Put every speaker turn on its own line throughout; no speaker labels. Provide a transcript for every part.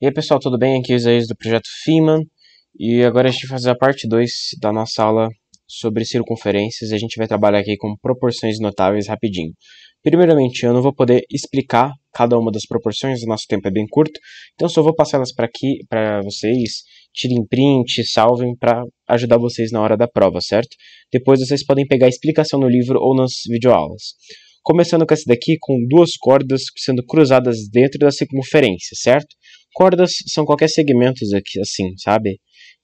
E aí pessoal, tudo bem? Aqui é o Isaías do Projeto FIMAN e agora a gente vai fazer a parte 2 da nossa aula sobre circunferências e a gente vai trabalhar aqui com proporções notáveis rapidinho. Primeiramente, eu não vou poder explicar cada uma das proporções, o nosso tempo é bem curto, então só vou passar elas para aqui para vocês, tirem print, salvem para ajudar vocês na hora da prova, certo? Depois vocês podem pegar a explicação no livro ou nas videoaulas. Começando com essa daqui, com duas cordas sendo cruzadas dentro da circunferência, certo? Cordas são qualquer segmento aqui, assim, sabe?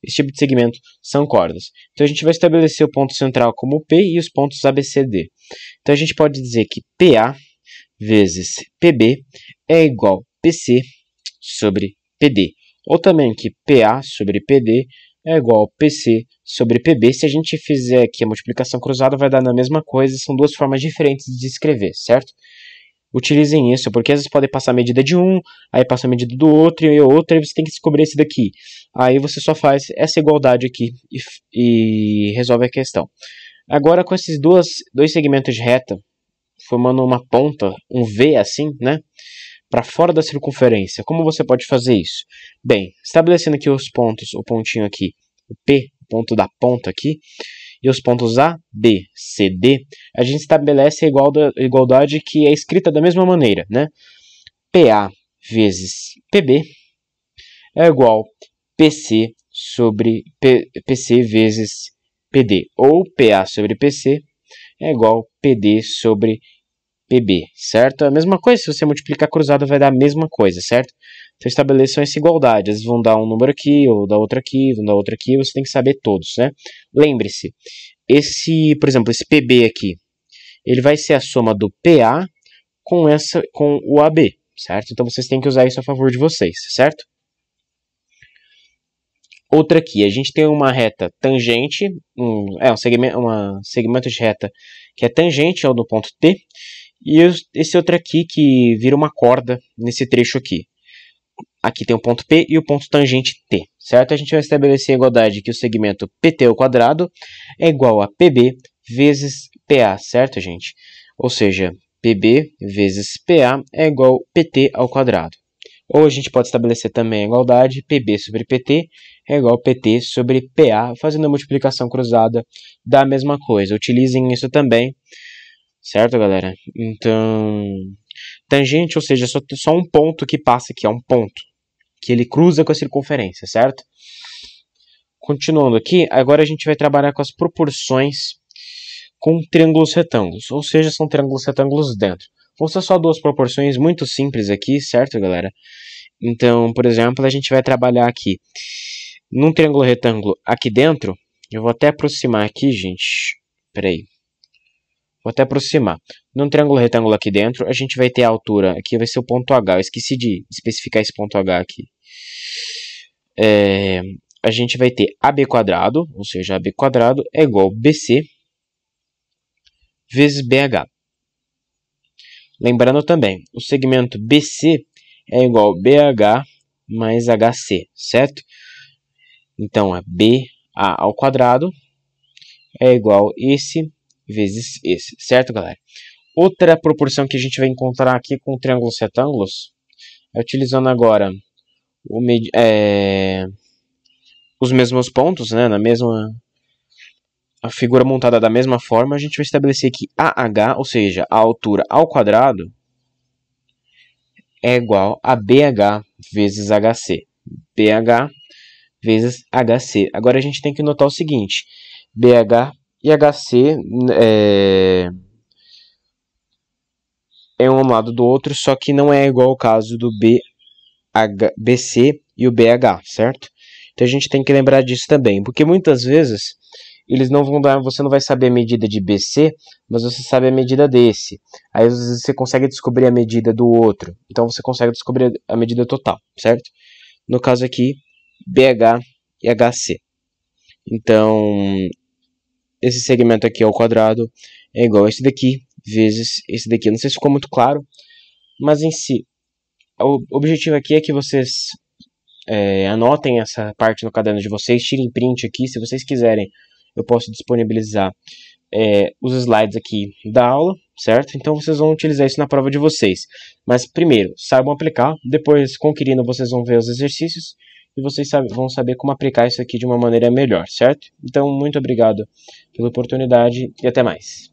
Esse tipo de segmento são cordas. Então a gente vai estabelecer o ponto central como P e os pontos ABCD. Então a gente pode dizer que PA vezes PB é igual PC sobre PD. Ou também que PA sobre PD é igual PC sobre PB. Se a gente fizer aqui a multiplicação cruzada, vai dar na mesma coisa. São duas formas diferentes de escrever, certo? Utilizem isso, porque às vezes podem passar a medida de um, aí passa a medida do outro e outra, e você tem que descobrir esse daqui. Aí você só faz essa igualdade aqui e, e resolve a questão. Agora com esses duas, dois segmentos de reta, formando uma ponta, um V assim, né? Para fora da circunferência, como você pode fazer isso? Bem, estabelecendo aqui os pontos, o pontinho aqui, o P, o ponto da ponta aqui, e os pontos A, B, C, D, a gente estabelece a igualdade que é escrita da mesma maneira, né? PA vezes PB é igual PC sobre P, PC vezes PD, ou PA sobre PC é igual PD sobre PB, certo? É a mesma coisa, se você multiplicar cruzado vai dar a mesma coisa, certo? Então estabeleçam essa igualdade, eles vão dar um número aqui, ou da outra aqui, vão dar outra aqui, você tem que saber todos, né? Lembre-se, esse, por exemplo, esse PB aqui, ele vai ser a soma do PA com, essa, com o AB, certo? Então vocês têm que usar isso a favor de vocês, certo? Outra aqui, a gente tem uma reta tangente, um, é um segmento, uma segmento de reta que é tangente ao é do ponto T, e esse outro aqui que vira uma corda nesse trecho aqui. Aqui tem o ponto P e o ponto tangente T, certo? A gente vai estabelecer a igualdade que o segmento PT ao quadrado é igual a PB vezes PA, certo, gente? Ou seja, PB vezes PA é igual a PT ao quadrado. Ou a gente pode estabelecer também a igualdade PB sobre PT é igual PT sobre PA, fazendo a multiplicação cruzada da mesma coisa. Utilizem isso também, certo, galera? Então, tangente, ou seja, só, só um ponto que passa aqui, é um ponto, que ele cruza com a circunferência, certo? Continuando aqui, agora a gente vai trabalhar com as proporções com triângulos retângulos, ou seja, são triângulos retângulos dentro. Vão ser só duas proporções muito simples aqui, certo, galera? Então, por exemplo, a gente vai trabalhar aqui num triângulo retângulo aqui dentro, eu vou até aproximar aqui, gente. Peraí. Vou até aproximar. Num triângulo retângulo aqui dentro, a gente vai ter a altura. Aqui vai ser o ponto H. Eu esqueci de especificar esse ponto H aqui. É, a gente vai ter AB quadrado, ou seja, AB quadrado é igual a BC vezes BH. Lembrando também, o segmento BC é igual a BH mais HC, certo? Então, é b a ao quadrado é igual esse vezes esse, certo, galera? Outra proporção que a gente vai encontrar aqui com triângulos retângulos é utilizando agora o, é, os mesmos pontos, né, na mesma a figura montada da mesma forma, a gente vai estabelecer que AH, ou seja, a altura ao quadrado, é igual a BH vezes HC. BH vezes HC. Agora a gente tem que notar o seguinte: BH e HC é, é um lado do outro, só que não é igual ao caso do BH, BC e o BH, certo? Então a gente tem que lembrar disso também, porque muitas vezes eles não vão dar, você não vai saber a medida de BC, mas você sabe a medida desse. Aí às vezes você consegue descobrir a medida do outro, então você consegue descobrir a medida total, certo? No caso aqui, BH e HC. Então, esse segmento aqui ao quadrado é igual a esse daqui, vezes esse daqui. Não sei se ficou muito claro, mas em si, o objetivo aqui é que vocês é, anotem essa parte no caderno de vocês, tirem print aqui, se vocês quiserem, eu posso disponibilizar é, os slides aqui da aula, certo? Então vocês vão utilizar isso na prova de vocês. Mas primeiro, saibam aplicar, depois, conquirindo, vocês vão ver os exercícios e vocês vão saber como aplicar isso aqui de uma maneira melhor, certo? Então, muito obrigado pela oportunidade e até mais.